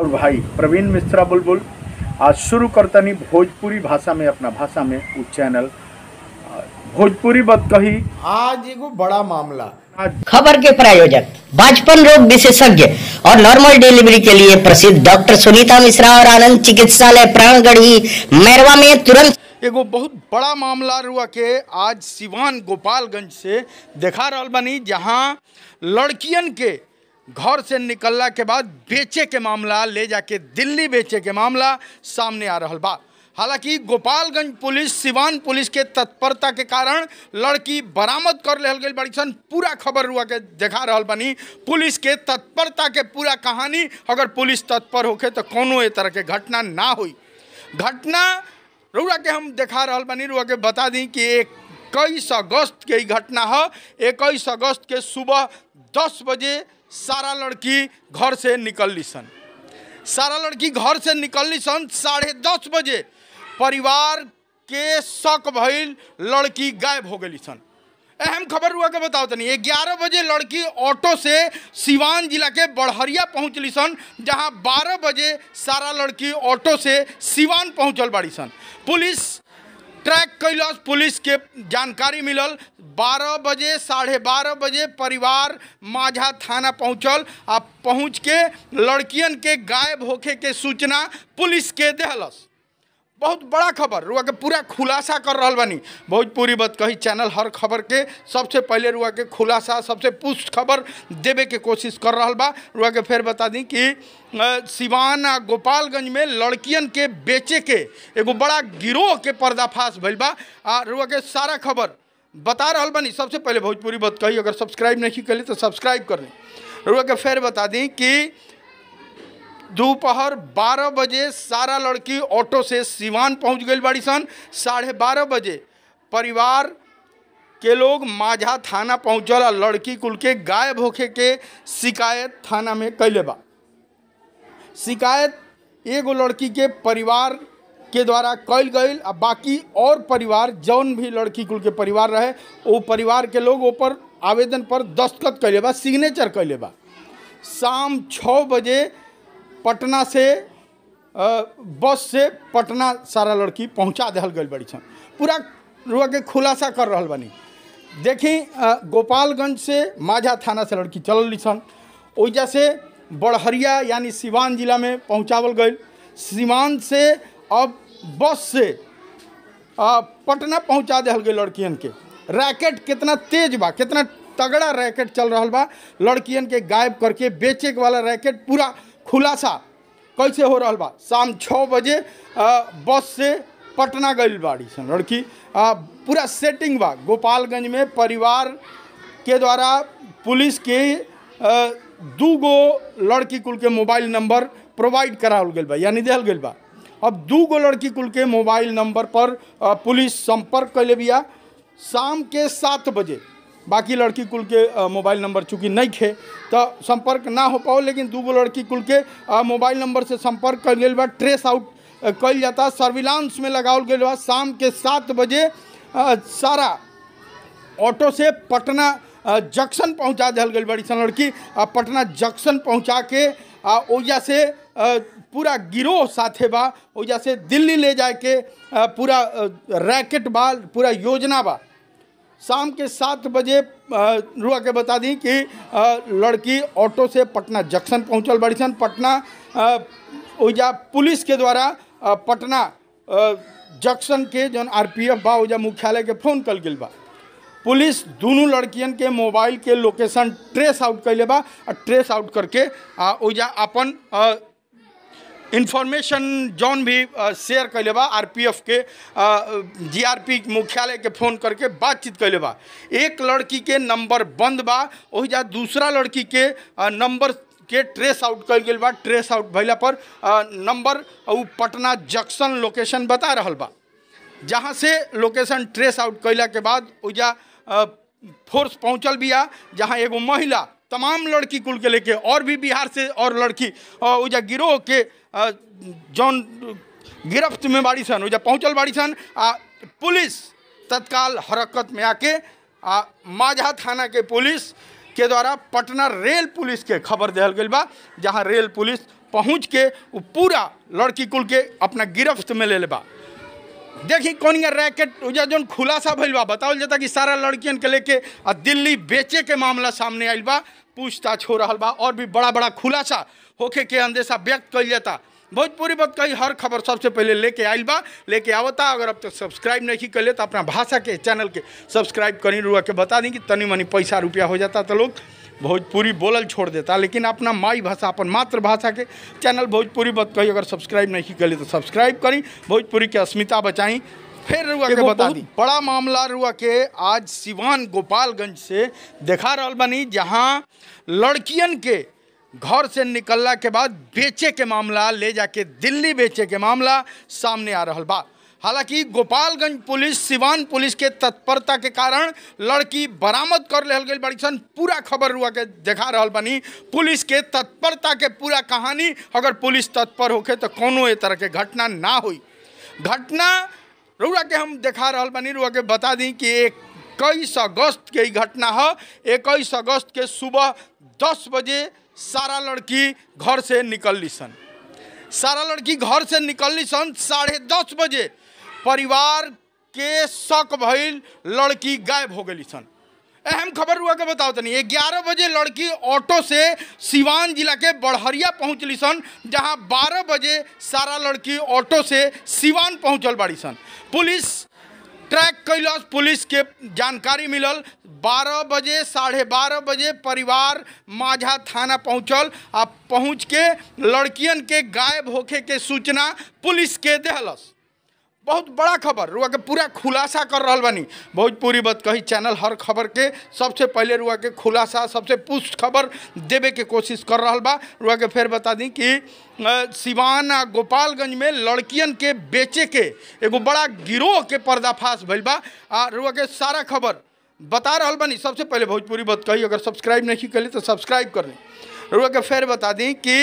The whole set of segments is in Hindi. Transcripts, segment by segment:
और भाई प्रवीण मिश्रा बुलबुल आज शुरू करता नहीं भोजपुरी भाषा में अपना भाषा में उ चैनल भोजपुरी बत कही आज एगो बड़ा मामला खबर के प्रायोजक बचपन रोग विशेषज्ञ और नॉर्मल डिलीवरी के लिए प्रसिद्ध डॉक्टर सुनीता मिश्रा और आनंद चिकित्सालय प्राणगढ़ी मैरवा में तुरंत एगो बहुत बड़ा मामला रुआ के आज सिवान गोपालगंज से देखा रहा बनी जहाँ लड़कियन के घर से निकलला के बाद बेचे के मामला ले जाके दिल्ली बेचे के मामला सामने आ रहा बा हालांकि गोपालगंज पुलिस सिवान पुलिस के तत्परता के कारण लड़की बरामद कर ले गई बड़ी सन पूरा खबर हुआ के देखा रहा बनी पुलिस के तत्परता के पूरा कहानी अगर पुलिस तत्पर होके तो कोनो ये तरह के घटना ना हुई घटना रुआ के हम देखा रहा बनी रुआ के बता दी कि एक इक्कीस अगस्त के घटना है इक्कीस अगस्त के सुबह दस बजे सारा लड़की घर से निकल ली सन सारा लड़की घर से निकल ली सन साढ़े दस बजे परिवार के शक भइल लड़की गायब हो गई सन अहम खबर हुआ के बताओ नहीं ग्यारह बजे लड़की ऑटो से सिवान जिला के बड़हरिया पहुँचली सन जहाँ बारह बजे सारा लड़की ऑटो से सिवान पहुँचल बाड़ी सन पुलिस ट्रैक कैल पुलिस के जानकारी मिलल बारह बजे साढ़े बारह बजे परिवार माझा थाना पहुंचल आ पहुंच के लड़कियन के गायब होके के सूचना पुलिस के दहलस बहुत बड़ा खबर रुआ के पूरा खुलासा कर रहा बानी भोजपुरी बत कही चैनल हर खबर के सबसे पहले रुआ के खुलासा सबसे पुष्ट खबर देवे के कोशिश कर रहा बा रुआ के फिर बता दी कि सिवान आ गोपालगंज में लड़कियन के बेचे के एगो बड़ा गिरोह के पर्दाफाश भल बा आ रुआ के सारा खबर बता रहा बानी सबसे पहले भोजपुरी बत कही अगर सब्सक्राइब नहीं करी तो सब्सक्राइब कर ली रुआ के फिर बता दी कि दोपहर 12 बजे सारा लड़की ऑटो से सिवान पहुंच गई बड़ी सन साढ़े बारह बजे परिवार के लोग माझा थाना पहुँचल आ लड़की कुल के गायब होके के शिकायत थाना में कैले बा शिकायत एगो लड़की के परिवार के द्वारा कैल गई आ बाकी और परिवार जौन भी लड़की कुल के परिवार रहे वो परिवार के लोग ऊपर आवेदन पर दस्तखत कैले बा सिग्नेचर कैले बा शाम छः बजे पटना से बस से पटना सारा लड़की पहुँचा दल गई बड़ी छन पूरा रुआ के खुलासा कर रहा बनी देखी गोपालगंज से माझा थाना से लड़की चल रही छन ओजा से बड़हरिया यानी सिवान जिला में पहुँचावल गई सिवान से अब बस से पटना पहुँचा दहल गई लड़कियन के रैकेट कितना तेज बा कितना तगड़ा रैकेट चल रहा बा लड़कियन के गायब करके बेचे वाला रैकेट पूरा खुलासा कैसे हो रहा बा शाम छः बजे बस से पटना गई बाड़ी सन लड़की पूरा सेटिंग बा गोपालगंज में परिवार के द्वारा पुलिस के दू गो लड़की कुल के मोबाइल नंबर प्रोवाइड करावल गई बा यानी दिल गई बा अब दू गो लड़की कुल के मोबाइल नंबर पर पुलिस संपर्क कैले बिया शाम के सात बजे बाकी लड़की कुल के मोबाइल नंबर चूँकि नहीं खे तो संपर्क ना हो पाओ लेकिन दूगो लड़की कुल के मोबाइल नंबर से संपर्क कर गई बा ट्रेस आउट कल जाता सर्विलांस में लगाओ गए शाम के सात बजे सारा ऑटो से पटना जंक्शन पहुंचा दल गई बड़ी सन लड़की आ पटना जंक्शन पहुंचा के आ ओजा से पूरा गिरोह साथे बा ओजा से दिल्ली ले जाए के पूरा रैकेट बा पूरा योजना बा शाम के सात बजे रुआ के बता दी कि लड़की ऑटो से पटना जंक्शन पहुँचल बड़ी सन पटना ओजा पुलिस के द्वारा पटना जंक्शन के जो आर पी एफ बा मुख्यालय के फ़ोन कल गल बा पुलिस दोनों लड़कियन के मोबाइल के लोकेशन ट्रेस आउट कैले बा ट्रेस आउट करके ओजा अपन इन्फॉर्मेशन जौन भी शेयर uh, कैले बा आर पी एफ के जी आर पी मुख्यालय के फ़ोन करके बातचीत कैले बा एक लड़की के नंबर बंद बा वही दूसरा लड़की के नंबर uh, के ट्रेस आउट कल गई बा ट्रेस आउट भैया पर नंबर uh, उ पटना जंक्शन लोकेशन बता रहा बा जहाँ से लोकेशन ट्रेस आउट कैला के बाद उजा फोर्स पहुँचल भी आ जहाँ एगो महिला तमाम लड़की कुल के लेके और भी बिहार से और लड़की उजा गिरोह के जौन गिरफ्त में बाड़ी सन उजा पहुँचल बाड़ी सन आ पुलिस तत्काल हरकत में आके आ माझा थाना के पुलिस के द्वारा पटना रेल पुलिस के खबर दिल गई बा जहाँ रेल पुलिस पहुँच के पूरा लड़की कुल के अपना गिरफ्त में ले लेबा देखी कौन ये रैकेट उजा जो खुलासा भइल बा बताओ जाता कि सारा लड़कियन के लेके आ दिल्ली बेचे के मामला सामने आइल बा पूछताछ हो रहा बा और भी बड़ा बड़ा खुलासा होके के अंदेशा व्यक्त कर जाता भोजपुरी बत कही हर खबर सबसे पहले लेके आइल बा लेके आवता अगर अब तक सब्सक्राइब नहीं कर ले तो अपना भाषा के चैनल के सब्सक्राइब करी रुआ के बता दी कि तनी मनी पैसा रुपया हो जाता तो लोग भोजपुरी बोलल छोड़ देता लेकिन अपना माई भाषा अपन मातृभाषा के चैनल भोजपुरी बत कही अगर सब्सक्राइब नहीं करी तो सब्सक्राइब करी भोजपुरी के अस्मिता बचाई फिर रुआ के बता दी बड़ा मामला रुआ के आज सिवान गोपालगंज से देखा रहा बनी जहाँ लड़कियन के घर से निकलला के बाद बेचे के मामला ले जाके दिल्ली बेचे के मामला सामने आ रहा बा हालांकि गोपालगंज पुलिस सिवान पुलिस के तत्परता के कारण लड़की बरामद कर लिहल गई बड़ी सन पूरा खबर रुआ के देखा रहा बनी पुलिस के तत्परता के पूरा कहानी अगर पुलिस तत्पर होके तो कोनो ये तरह के घटना ना हुई घटना रुआ के हम देखा रहा बनी रुआ के बता दी कि एक इक्कीस अगस्त के घटना है इक्कीस अगस्त के सुबह दस बजे सारा लड़की घर से निकल ली सन सारा लड़की घर से निकल ली सन साढ़े दस बजे परिवार के शक भइल लड़की गायब हो गई सन अहम खबर हुआ के बताओ तनी ग्यारह बजे लड़की ऑटो से सिवान जिला के बड़हरिया पहुँचल सन जहाँ बारह बजे सारा लड़की ऑटो से सिवान पहुँचल बाड़ी सन पुलिस ट्रैक कैलस पुलिस के जानकारी मिलल 12 बजे साढ़े बारह बजे परिवार माझा थाना पहुँचल आ पहुँच के लड़कियन के गायब होखे के सूचना पुलिस के दहलस बहुत बड़ा खबर रुआ के पूरा खुलासा कर रहा बानी भोजपुरी बत कही चैनल हर खबर के सबसे पहले रुआ के खुलासा सबसे पुष्ट खबर देवे के कोशिश कर रहा बा रुआ के फिर बता दी कि सिवान आ गोपालगंज में लड़कियन के बेचे के एगो बड़ा गिरोह के पर्दाफाश भल बा आ रुआ के सारा खबर बता रहा बानी सबसे पहले भोजपुरी बत कही अगर सब्सक्राइब नहीं करी तो सब्सक्राइब कर ली रुआ के फिर बता दी कि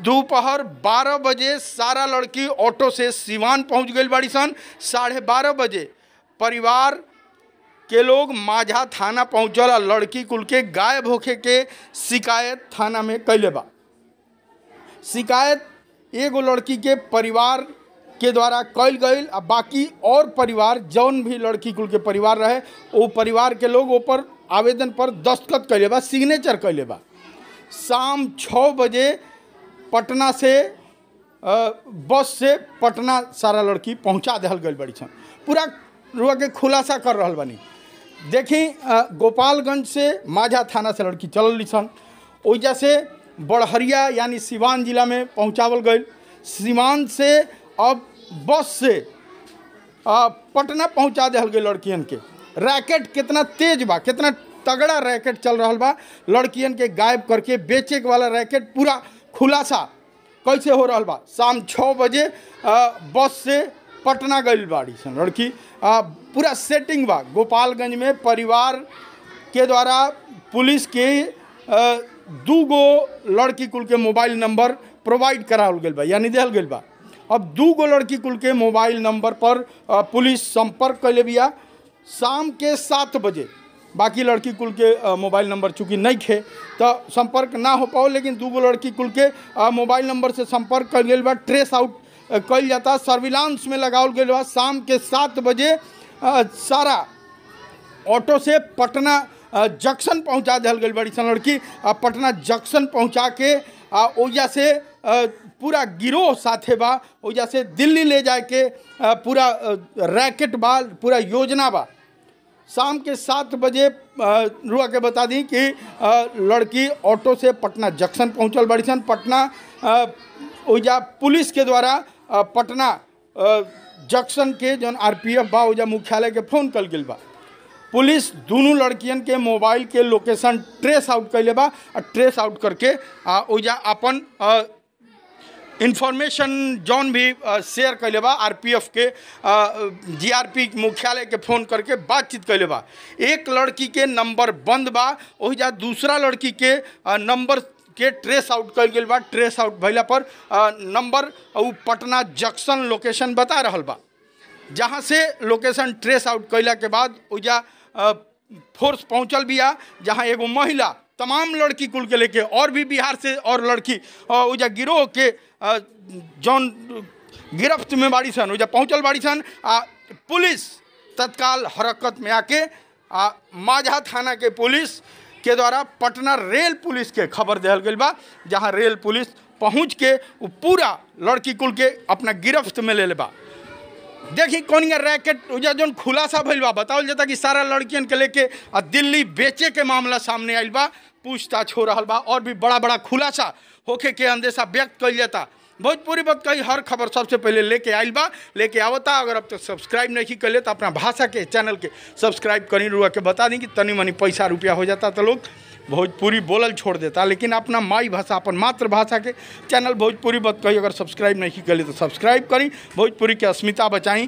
दोपहर 12 बजे सारा लड़की ऑटो से सिवान पहुंच गई बड़ी सन साढ़े बारह बजे परिवार के लोग माझा थाना आ लड़की कुल के गायब होके के शिकायत थाना में कैले बा शिकायत एगो लड़की के परिवार के द्वारा कैल गई आ बाकी और परिवार जौन भी लड़की कुल के परिवार रहे वो परिवार के लोग ऊपर आवेदन पर दस्तखत कैले बा सिग्नेचर कैले बा शाम छः बजे पटना से बस से पटना सारा लड़की पहुंचा दहल गई बड़ी छन पूरा रुआ के खुलासा कर रहा बनी देखी गोपालगंज से माझा थाना से लड़की चल रही छन ओजा से बड़हरिया यानी सिवान जिला में पहुंचावल गई सिवान से अब बस से पटना पहुंचा दल गई लड़कियन के रैकेट कितना तेज बा कितना तगड़ा रैकेट चल रहा बा लड़कियन के गायब करके बेचे वाला रैकेट पूरा खुलासा कैसे हो रहा बा शाम छः बजे बस से पटना गई बाड़ी सन लड़की पूरा सेटिंग बा गोपालगंज में परिवार के द्वारा पुलिस के दू गो लड़की कुल के मोबाइल नंबर प्रोवाइड करावल गए बा यानी दिल गई बा अब दू गो लड़की कुल के मोबाइल नंबर पर पुलिस संपर्क कैले बिया शाम के सात बजे बाकी लड़की कुल के मोबाइल नंबर चूँकि नहीं खे तो संपर्क ना हो पाओ लेकिन दू लड़की कुल के मोबाइल नंबर से संपर्क कर गई बा ट्रेस आउट कल जाता सर्विलांस में लगा गए बा शाम के सात बजे सारा ऑटो से पटना जंक्शन पहुंचा दल गई बड़ी सन लड़की आ पटना जंक्शन पहुंचा के आ ओजा से पूरा गिरोह साथे बा ओजा से दिल्ली ले जाए के पूरा रैकेट बा पूरा योजना बा शाम के सात बजे रुआ के बता दी कि लड़की ऑटो से पटना जंक्शन पहुंचल बड़ी सन पटना ओजा पुलिस के द्वारा पटना जंक्शन के जो आर पी एफ बा मुख्यालय के फ़ोन कल गई बा पुलिस दोनों लड़कियन के मोबाइल के लोकेशन ट्रेस आउट कैले बा ट्रेस आउट करके ओजा अपन इन्फॉर्मेशन जौन भी शेयर uh, कैले बा आर पी एफ के जी आर पी मुख्यालय के फ़ोन करके बातचीत कैले बा एक लड़की के नंबर बंद बा वही दूसरा लड़की के नंबर uh, के ट्रेस आउट कल गया बा ट्रेस आउट भैया पर नंबर uh, उ पटना जंक्शन लोकेशन बता रहा बा जहाँ से लोकेशन ट्रेस आउट कैला के बाद जा फोर्स पहुँचल भी आ जहाँ एगो महिला तमाम लड़की कुल के लेके और भी बिहार से और लड़की उजा गिरोह के जौन गिरफ्त में बाड़ी सन उजा पहुँचल बाड़ी सन आ पुलिस तत्काल हरकत में आके आ माझा थाना के पुलिस के द्वारा पटना रेल पुलिस के खबर दिल गई बा जहाँ रेल पुलिस पहुँच के वो पूरा लड़की कुल के अपना गिरफ्त में ले लेबा देखी कौन ये रैकेट उजा जो खुलासा भैल बा जाता कि सारा लड़कियन के लेके आ दिल्ली बेचे के मामला सामने आएल बा पूछताछ हो रहा बा और भी बड़ा बड़ा खुलासा होके के अंदेशा व्यक्त कर जाता भोजपुरी बत कही हर खबर सबसे पहले लेके आए बा लेके आवता अगर अब तक तो सब्सक्राइब नहीं कर ले तो अपना भाषा के चैनल के सब्सक्राइब करी रुआ के बता दें कि तनी मनी पैसा रुपया हो जाता तो लोग भोजपुरी बोलल छोड़ देता लेकिन अपना माई भाषा अपन मातृभाषा के चैनल भोजपुरी बत कही अगर सब्सक्राइब नहीं कर ले तो सब्सक्राइब करी भोजपुरी की अस्मिता बचाई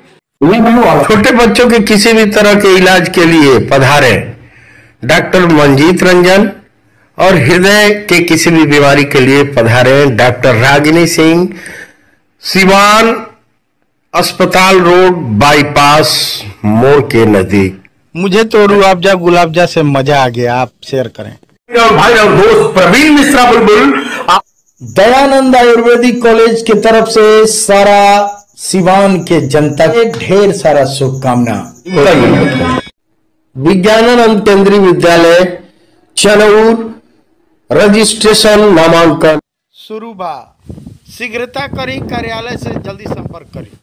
छोटे बच्चों के किसी भी तरह के इलाज के लिए पधारे डॉक्टर मंजीत रंजन और हृदय के किसी भी बीमारी के लिए पधारे डॉक्टर रागिनी सिंह सिवान अस्पताल रोड बाईपास मोड़ के नजदीक मुझे तो गुलाब गुलाबजा से मजा आ गया आप शेयर करें और भाई और दोस्त प्रवीण मिश्रा बुलबुल दयानंद आयुर्वेदिक कॉलेज की तरफ से सारा सिवान के जनता के ढेर सारा शुभकामना विज्ञानानंद केंद्रीय विद्यालय चनऊर रजिस्ट्रेशन नामांकन शुरू बा शीघ्रता करी कार्यालय से जल्दी संपर्क करी